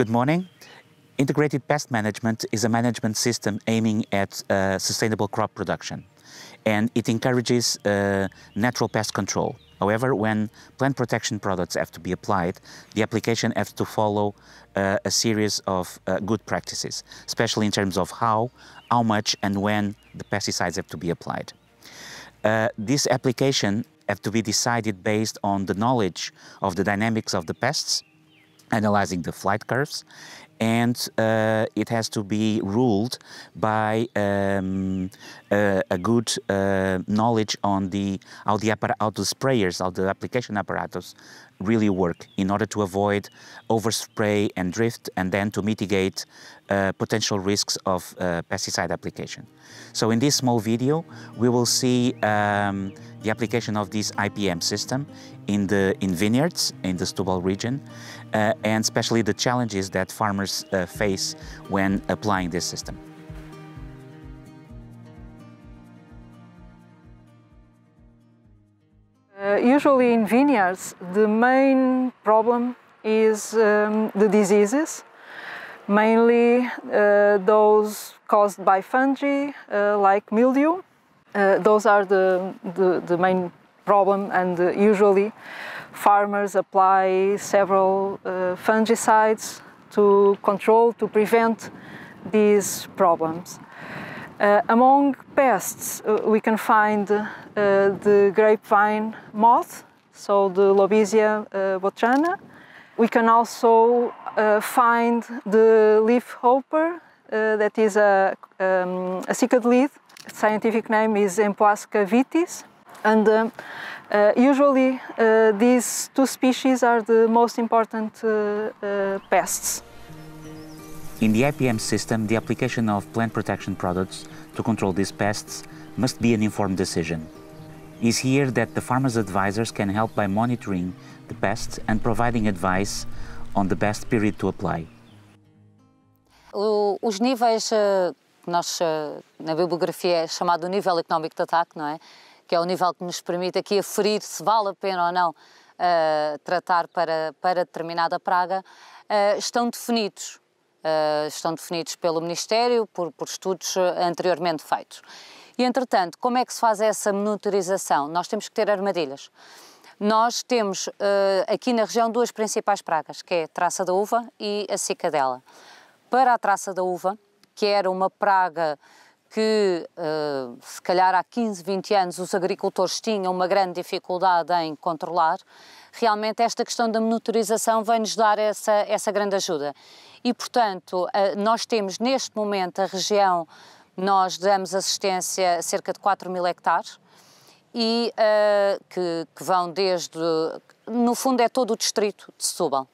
Good morning. Integrated pest management is a management system aiming at uh, sustainable crop production and it encourages uh, natural pest control. However, when plant protection products have to be applied, the application has to follow uh, a series of uh, good practices, especially in terms of how, how much and when the pesticides have to be applied. Uh, this application have to be decided based on the knowledge of the dynamics of the pests analyzing the flight curves and uh, it has to be ruled by um, uh, a good uh, knowledge on the how the how the sprayers, how the application apparatus really work in order to avoid overspray and drift and then to mitigate uh, potential risks of uh, pesticide application. So in this small video, we will see um, the application of this IPM system in the in vineyards in the Stubal region, uh, and especially the challenges that farmers uh, face when applying this system. Uh, usually in vineyards, the main problem is um, the diseases, mainly uh, those caused by fungi uh, like mildew uh, those are the, the, the, main problem and uh, usually farmers apply several uh, fungicides to control, to prevent these problems. Uh, among pests uh, we can find uh, the grapevine moth, so the Lobesia botrana. We can also find the leaf hopper, that is a, um, a leaf scientific name is Empoasca vitis. and um, uh, usually uh, these two species are the most important uh, uh pests. In the IPM system, the application of plant protection products to control these pests must be an informed decision. It's here that the farmer's advisors can help by monitoring the pests and providing advice on the best period to apply. O, os níveis eh, nós eh, na bibliografia é chamado o nível económico de ataque, não é? Que é o nível que nos permite aqui aferir se vale a pena ou não uh, tratar para, para determinada praga, uh, estão definidos. Uh, estão definidos pelo Ministério, por, por estudos anteriormente feitos. E, entretanto, como é que se faz essa monitorização? Nós temos que ter armadilhas. Nós temos uh, aqui na região duas principais pragas, que é a traça da uva e a cicadela. Para a traça da uva, que era uma praga que eh, se calhar há 15, 20 anos os agricultores tinham uma grande dificuldade em controlar, realmente esta questão da monitorização vai-nos dar essa, essa grande ajuda. E, portanto, eh, nós temos neste momento a região, nós damos assistência a cerca de 4 mil hectares, e uh, que, que, vão desde, no fundo é todo o distrito de Setúbal.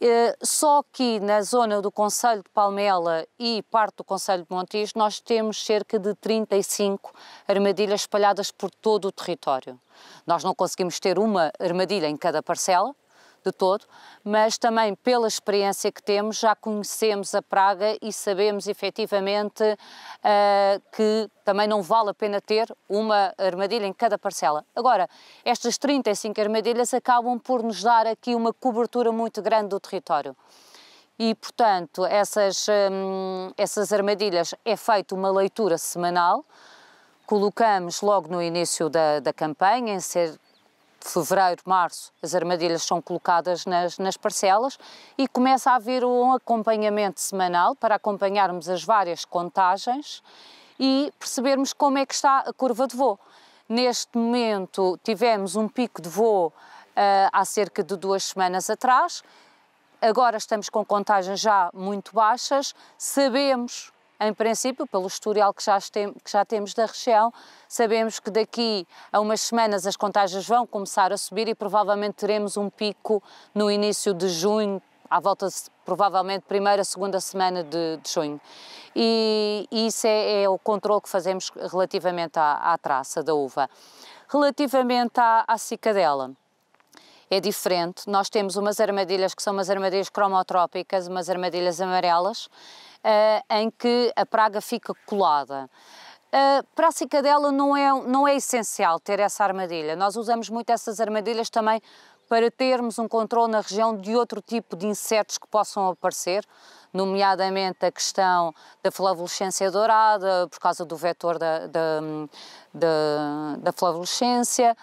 Eh, só aqui na zona do Conselho de Palmela e parte do Conselho de Montes nós temos cerca de 35 armadilhas espalhadas por todo o território. Nós não conseguimos ter uma armadilha em cada parcela, de todo, mas também pela experiência que temos, já conhecemos a praga e sabemos efetivamente uh, que também não vale a pena ter uma armadilha em cada parcela. Agora, estas 35 armadilhas acabam por nos dar aqui uma cobertura muito grande do território. E, portanto, essas, hum, essas armadilhas é feita uma leitura semanal, colocamos logo no início da, da campanha, em ser, fevereiro, março, as armadilhas são colocadas nas, nas parcelas e começa a haver um acompanhamento semanal para acompanharmos as várias contagens e percebermos como é que está a curva de voo. Neste momento tivemos um pico de voo uh, há cerca de duas semanas atrás, agora estamos com contagens já muito baixas, sabemos em princípio, pelo historial que já, tem, que já temos da região, sabemos que daqui a umas semanas as contagens vão começar a subir e provavelmente teremos um pico no início de junho, à volta de, provavelmente primeira, segunda semana de, de junho. E, isso é, é, o controle que fazemos relativamente à, à traça da uva. Relativamente à, à cicadela, é diferente. Nós temos umas armadilhas que são umas armadilhas cromotrópicas, umas armadilhas amarelas, uh, em que a praga fica colada. Uh, para a cicadela não é, não é essencial ter essa armadilha. Nós usamos muito essas armadilhas também para termos um controle na região de outro tipo de insetos que possam aparecer, nomeadamente a questão da flavulescência dourada, por causa do vetor da, da, da, da flavulescência.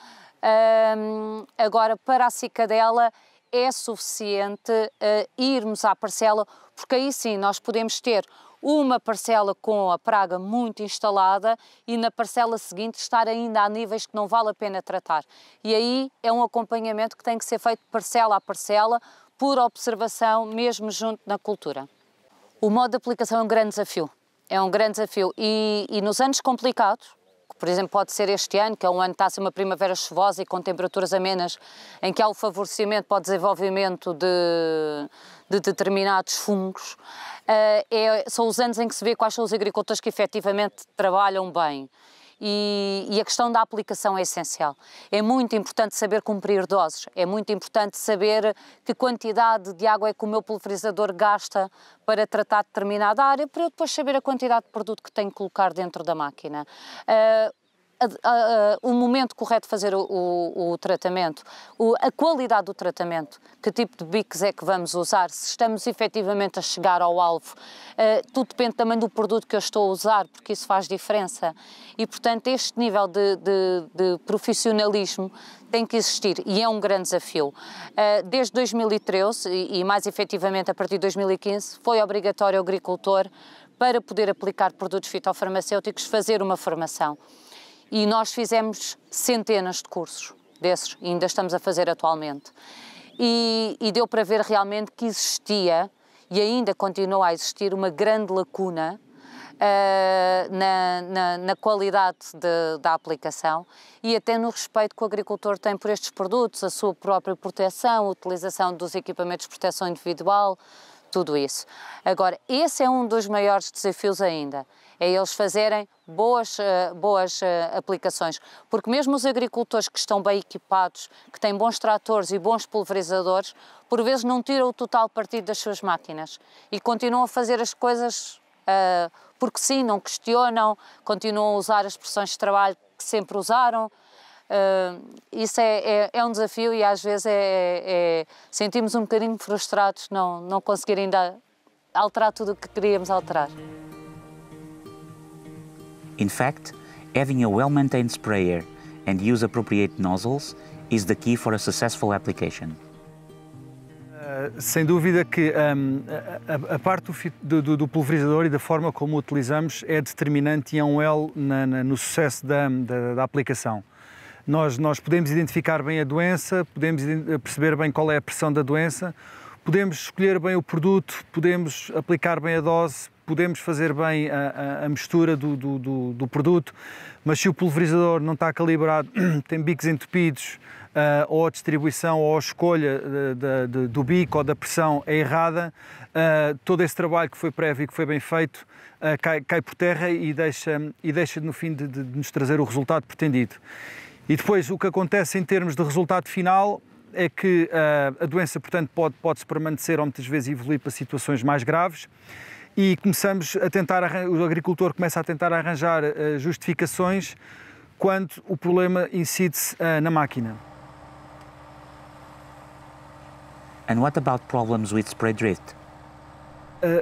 agora, para a cicadela, é suficiente uh, irmos à parcela, porque aí sim nós podemos ter uma parcela com a praga muito instalada e na parcela seguinte estar ainda a níveis que não vale a pena tratar. E aí é um acompanhamento que tem que ser feito parcela a parcela, por observação, mesmo junto na cultura. O modo de aplicação é um grande desafio. É um grande desafio. E, e nos anos complicados, por exemplo, pode ser este ano, que é um ano que está a ser uma primavera chuvosa e com temperaturas amenas, em que há o favorecimento para o desenvolvimento de, de determinados fungos. Eh, é, são os anos em que se vê quais são os agricultores que efetivamente trabalham bem e, e, a questão da aplicação é essencial. É muito importante saber cumprir doses, é muito importante saber que quantidade de água é que o meu pulverizador gasta para tratar determinada área, para eu depois saber a quantidade de produto que tenho que colocar dentro da máquina. Ah, o momento correto de fazer o, o, o tratamento, o, a qualidade do tratamento, que tipo de bicos é que vamos usar, se estamos efetivamente a chegar ao alvo. Uh, tudo depende também do produto que eu estou a usar, porque isso faz diferença. E, portanto, este nível de, de, de profissionalismo tem que existir e é um grande desafio. Eh, desde 2013 e mais efetivamente a partir de 2015 foi obrigatório o agricultor para poder aplicar produtos fitofarmacêuticos fazer uma formação. E nós fizemos centenas de cursos desses, e ainda estamos a fazer atualmente. E, e deu para ver realmente que existia e ainda continua a existir uma grande lacuna Uh, na, na, na, qualidade de, da aplicação e até no respeito que o agricultor tem por estes produtos, a sua própria proteção, a utilização dos equipamentos de proteção individual, tudo isso. Agora, esse é um dos maiores desafios ainda é eles fazerem boas, eh, boas eh, aplicações. Porque mesmo os agricultores que estão bem equipados, que têm bons tratores e bons pulverizadores, por vezes não tiram o total partido das suas máquinas e continuam a fazer as coisas uh, porque sim, não questionam, continuam a usar as pressões de trabalho que sempre usaram. Uh, isso é, é, é, um desafio e às vezes é, é, é, sentimos um bocadinho frustrados não, não conseguir ainda alterar tudo o que queríamos alterar. In fact, having a well-maintained sprayer and use appropriate nozzles is the key for a successful application. Uh, sem dúvida que um, a, a, parte do, do, do, pulverizador e da forma como o utilizamos é determinante e é um elo na, na, no sucesso da, da, da aplicação. Nós, nós, podemos identificar bem a doença, podemos eh, perceber bem qual é a pressão da doença, podemos escolher bem o produto, podemos aplicar bem a dose, podemos fazer bem a, a mistura do, do, do, do, produto, mas se o pulverizador não está calibrado, tem bicos entupidos, uh, ou a distribuição ou a escolha ah, de, de, do bico ou da pressão é errada, uh, todo esse trabalho que foi prévio e que foi bem feito uh, cai, cai, por terra e deixa, e deixa no fim de, de nos trazer o resultado pretendido. E depois o que acontece em termos de resultado final é que uh, a doença, portanto, pode, pode se permanecer ou muitas vezes evoluir para situações mais graves e começamos a tentar, o agricultor começa a tentar arranjar eh, justificações quando o problema incide-se eh, na máquina. And what about problems with spread drift?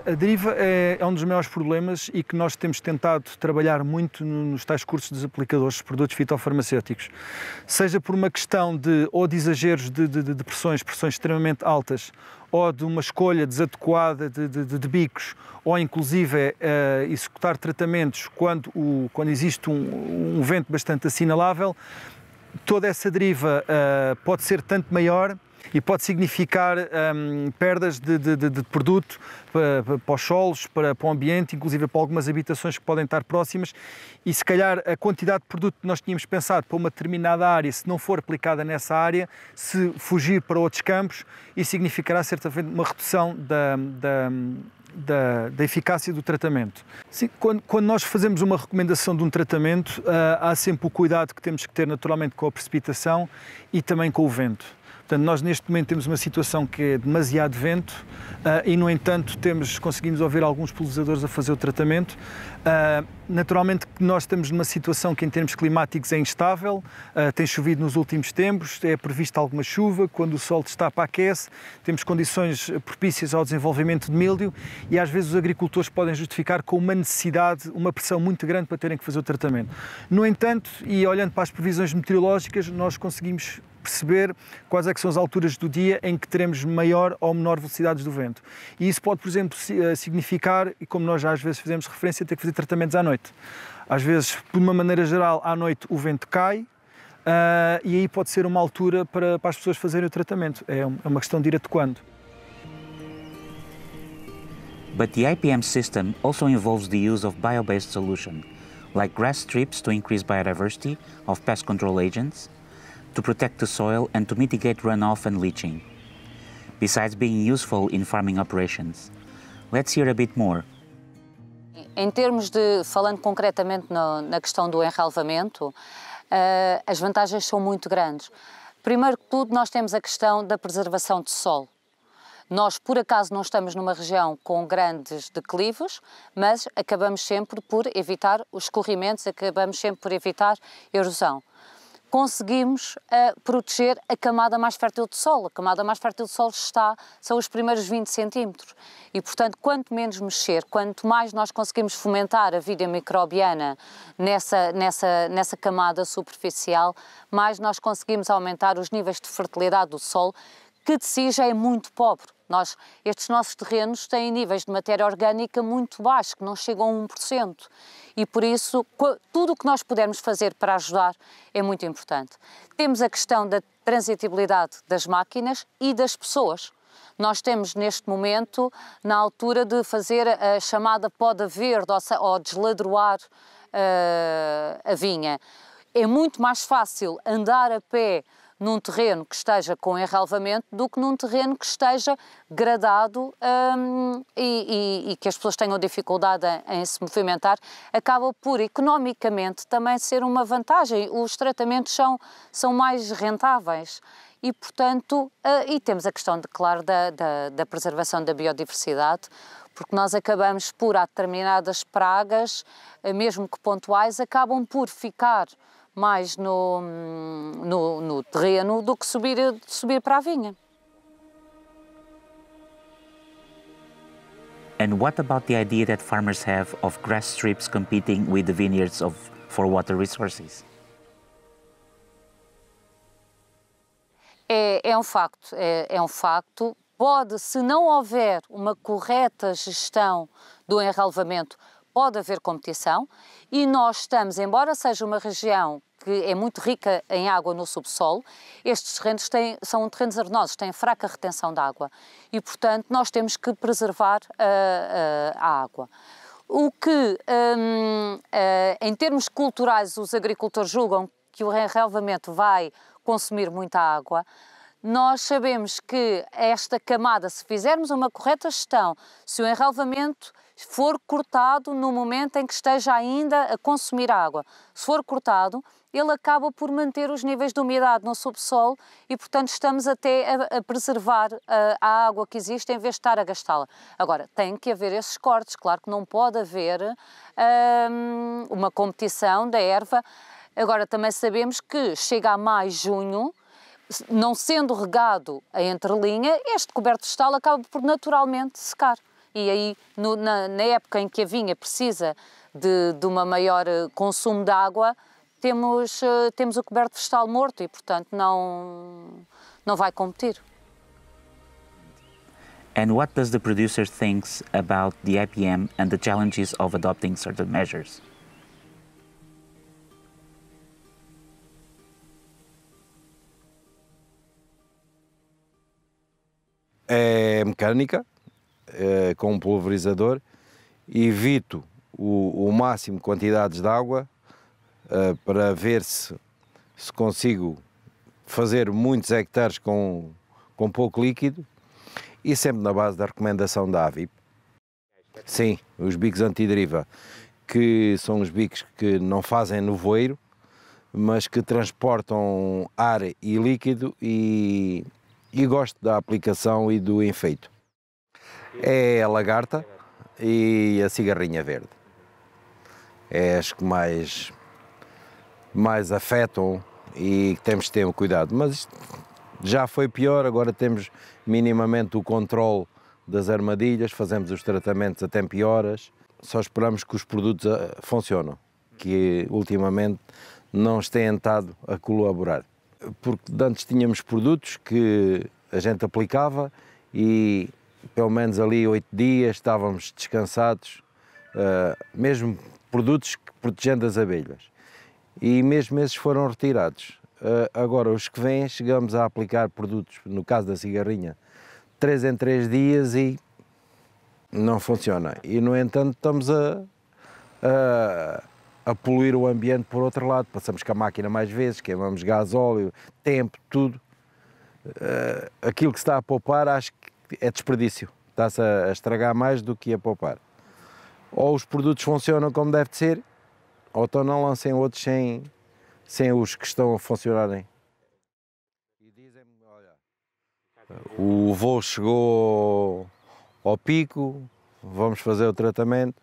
A, deriva é, é, um dos maiores problemas e que nós temos tentado trabalhar muito nos tais cursos dos aplicadores de produtos fitofarmacêuticos. Seja por uma questão de ou de exageros de, de, de pressões, pressões extremamente altas, ou de uma escolha desadequada de, de, de bicos, ou inclusive é, é, executar tratamentos quando, o, quando existe um, um vento bastante assinalável, toda essa deriva é, pode ser tanto maior e pode significar hum, perdas de, de, de, de produto para, para, os solos, para, para, o ambiente, inclusive para algumas habitações que podem estar próximas. E se calhar a quantidade de produto que nós tínhamos pensado para uma determinada área, se não for aplicada nessa área, se fugir para outros campos, isso significará certamente uma redução da, da da, da, eficácia do tratamento. Sim, quando, quando, nós fazemos uma recomendação de um tratamento, uh, há sempre o cuidado que temos que ter naturalmente com a precipitação e também com o vento. Portanto, nós neste momento temos uma situação que é demasiado vento uh, e, no entanto, temos, conseguimos ouvir alguns polinizadores a fazer o tratamento. Uh, naturalmente que nós estamos numa situação que em termos climáticos é instável, uh, tem chovido nos últimos tempos, é prevista alguma chuva, quando o sol destapa aquece, temos condições propícias ao desenvolvimento de milho e às vezes os agricultores podem justificar com uma necessidade, uma pressão muito grande para terem que fazer o tratamento. No entanto, e olhando para as previsões meteorológicas, nós conseguimos perceber quais é são as alturas do dia em que teremos maior ou menor velocidades do vento. E isso pode, por exemplo, eh, significar, e como nós já às vezes fazemos referência, ter que fazer tratamentos à noite. Às vezes, por uma maneira geral, à noite o vento cai, Uh, e aí pode ser uma altura para, para as pessoas fazerem o tratamento. É, é uma questão de ir adequando. But the IPM system also involves the use of bio-based solution, like grass strips to increase biodiversity of pest control agents, to protect the soil and to mitigate runoff and leaching, besides being useful in farming operations. Let's hear a bit more. Em termos de, falando concretamente no, na questão do enralvamento, uh, as vantagens são muito grandes. Primeiro que tudo, nós temos a questão da preservação de solo. Nós, por acaso, não estamos numa região com grandes declives, mas acabamos sempre por evitar os escorrimentos, acabamos sempre por evitar erosão conseguimos uh, proteger a camada mais fértil do solo. A camada mais fértil do solo está, são os primeiros 20 centímetros. E, portanto, quanto menos mexer, quanto mais nós conseguimos fomentar a vida microbiana nessa, nessa, nessa camada superficial, mais nós conseguimos aumentar os níveis de fertilidade do solo, que de si já é muito pobre. Nós, estes nossos terrenos têm níveis de matéria orgânica muito baixos, que não chegam a 1%. E por isso, tudo o que nós pudermos fazer para ajudar é muito importante. Temos a questão da transitibilidade das máquinas e das pessoas. Nós temos neste momento, na altura de fazer a chamada poda verde ou desladroar uh, a vinha. É muito mais fácil andar a pé num terreno que esteja com enralvamento do que num terreno que esteja gradado hum, e, e, e, que as pessoas tenham dificuldade em, em se movimentar, acaba por economicamente também ser uma vantagem. Os tratamentos são, são mais rentáveis e, portanto, eh, e temos a questão, de, claro, da, da, da, preservação da biodiversidade, porque nós acabamos por, há determinadas pragas, eh, mesmo que pontuais, acabam por ficar mais no, no, no terreno do que subir, subir para a vinha. And what about the idea that farmers have of grass strips competing with the vineyards of, for water resources? É, é um facto, é, é um facto. Pode, se não houver uma correta gestão do enraizamento pode haver competição e nós estamos, embora seja uma região que é muito rica em água no subsolo, estes terrenos têm, são terrenos arenosos, têm fraca retenção de água e, portanto, nós temos que preservar a, eh, a, eh, a água. O que, um, eh, em termos culturais, os agricultores julgam que o enralvamento vai consumir muita água, nós sabemos que esta camada, se fizermos uma correta gestão, se o enralvamento for cortado no momento em que esteja ainda a consumir água. Se for cortado, ele acaba por manter os níveis de umidade no subsolo e, portanto, estamos até a, a preservar a, eh, a, água que existe em vez de estar a gastá-la. Agora, tem que haver esses cortes, claro que não pode haver hum, uma competição da erva. Agora, também sabemos que chega a mais junho, não sendo regado a entrelinha, este coberto de estalo acaba por naturalmente secar e aí no, na, na, época em que a vinha precisa de, de uma maior eh, consumo de água, temos, eh, temos o coberto vegetal morto e, portanto, não, não vai competir. And what does the producer thinks about the IPM and the challenges of adopting certain measures? É mecânica, eh, com um pulverizador, evito o, o máximo quantidades de água uh, para ver se, se consigo fazer muitos hectares com, com pouco líquido e sempre na base da recomendação da AVIP. Sim, os bicos antideriva, que são os bicos que não fazem nevoeiro, mas que transportam ar e líquido e, e gosto da aplicação e do enfeito é a lagarta e a cigarrinha verde. É as que mais, mais afetam e temos de ter cuidado. Mas já foi pior, agora temos minimamente o controle das armadilhas, fazemos os tratamentos até pioras, só esperamos que os produtos eh, funcionem, que ultimamente não têm estado a colaborar. Porque antes tínhamos produtos que a gente aplicava e pelo menos ali oito dias, estávamos descansados, uh, mesmo produtos protegendo as abelhas. E mesmo esses foram retirados. Uh, agora, os que vêm, chegamos a aplicar produtos, no caso da cigarrinha, três em três dias e não funciona. E, no entanto, estamos a, a, a poluir o ambiente por outro lado. Passamos com a máquina mais vezes, queimamos gás, óleo, tempo, tudo. Uh, aquilo que se está a poupar, acho que é desperdício. Está-se a estragar mais do que a poupar. Ou os produtos funcionam como deve de ser, ou então não lancem outros sem, sem os que estão a funcionarem. O voo chegou ao pico, vamos fazer o tratamento,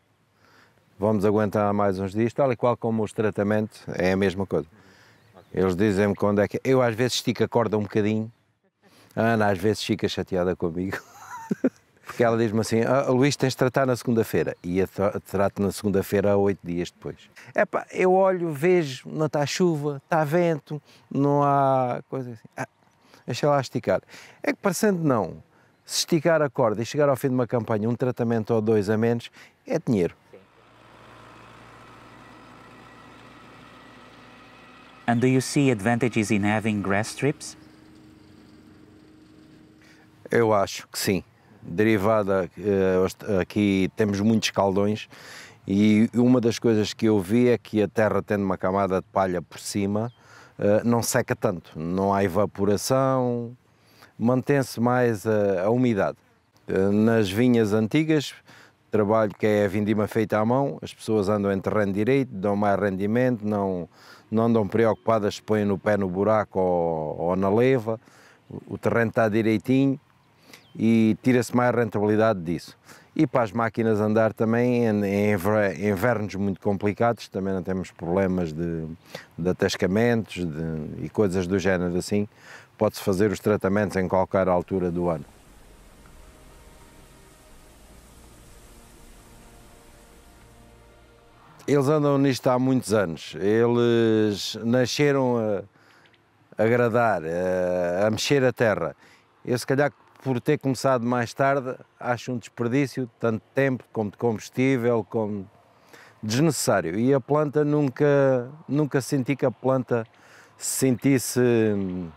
vamos aguentar mais uns dias, tal e qual como os tratamentos, é a mesma coisa. Eles dizem-me quando é que. Eu às vezes estico a corda um bocadinho a Ana às vezes fica chateada comigo. Porque ela diz-me assim: ah, Luís, tens de tratar na segunda-feira. E eu trato na segunda-feira, oito dias depois. Epá, eu olho, vejo, não está chuva, está vento, não há coisa assim. Ah, deixa lá esticar. É que parecendo não, se esticar a corda e chegar ao fim de uma campanha, um tratamento ou dois a menos, é dinheiro. And do you see advantages in having grass strips? Eu acho que sim. Derivada, eh, aqui temos muitos caldões e uma das coisas que eu vi é que a terra tendo uma camada de palha por cima eh, não seca tanto, não há evaporação, mantém-se mais a, a umidade. Eh, nas vinhas antigas, trabalho que é a vindima feita à mão, as pessoas andam em terreno direito, dão mais rendimento, não, não andam preocupadas se põem o pé no buraco ou, ou na leva, o terreno está direitinho e tira-se mais rentabilidade disso. E para as máquinas andar também, em invernos muito complicados, também não temos problemas de, de atascamentos de, e coisas do género assim, pode-se fazer os tratamentos em qualquer altura do ano. Eles andam nisto há muitos anos. Eles nasceram a, agradar a, a mexer a terra. Eu se calhar por ter começado mais tarde, acho um desperdício, tanto de tempo como de combustível, como desnecessário. E a planta nunca, nunca senti que a planta sentisse hum,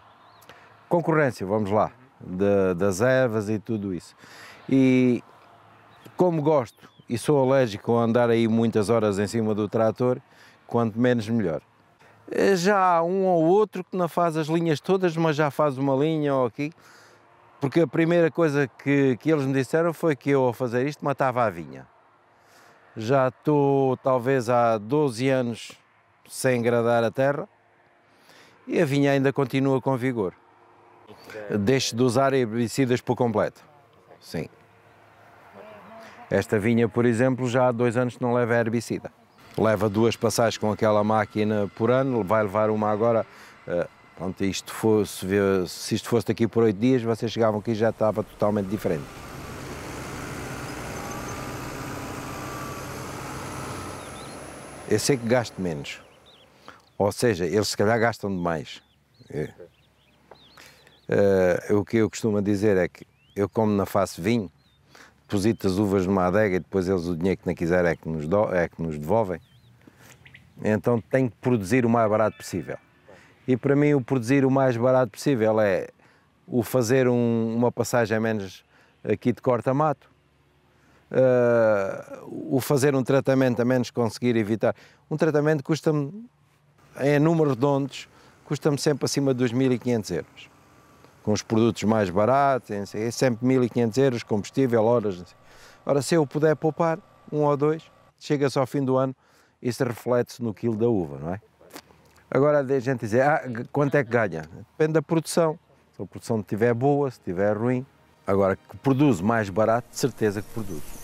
concorrência, vamos lá, de, das ervas e tudo isso. E como gosto e sou alérgico a andar aí muitas horas em cima do trator, quanto menos melhor. Eh, já há um ou outro que não faz as linhas todas, mas já faz uma linha ou aqui. Porque a primeira coisa que, que eles me disseram foi que eu, ao fazer isto, matava a vinha. Já estou, talvez, há 12 anos sem gradar a terra e a vinha ainda continua com vigor. Deixa de usar herbicidas por completo. Sim. Esta vinha, por exemplo, já há dois anos não leva herbicida. Leva duas passagens com aquela máquina por ano, vai levar uma agora eh, Pronto, isto fosse, se isto fosse daqui por oito dias, vocês chegavam aqui e já estava totalmente diferente. Eu sei que gasto menos. Ou seja, eles se calhar gastam demais. É. Uh, o que eu costumo dizer é que eu como na face vinho, deposito as uvas numa adega e depois eles o dinheiro que não quiser é que nos, do, é que nos devolvem. Então tenho que produzir o mais barato possível. E para mim, o produzir o mais barato possível é o fazer um, uma passagem menos aqui de corta-mato, uh, o fazer um tratamento a menos conseguir evitar. Um tratamento custa-me, em números redondos, custa-me sempre acima de 2.500 euros. Com os produtos mais baratos, é sempre 1.500 euros, combustível, horas. Ora, se eu puder poupar um ou dois, chega-se ao fim do ano, isso reflete-se no quilo da uva, não é? Agora a gente dizer, ah, quanto é que ganha? Depende da produção. Se a produção estiver boa, se estiver ruim. Agora, que produz mais barato, de certeza que produz.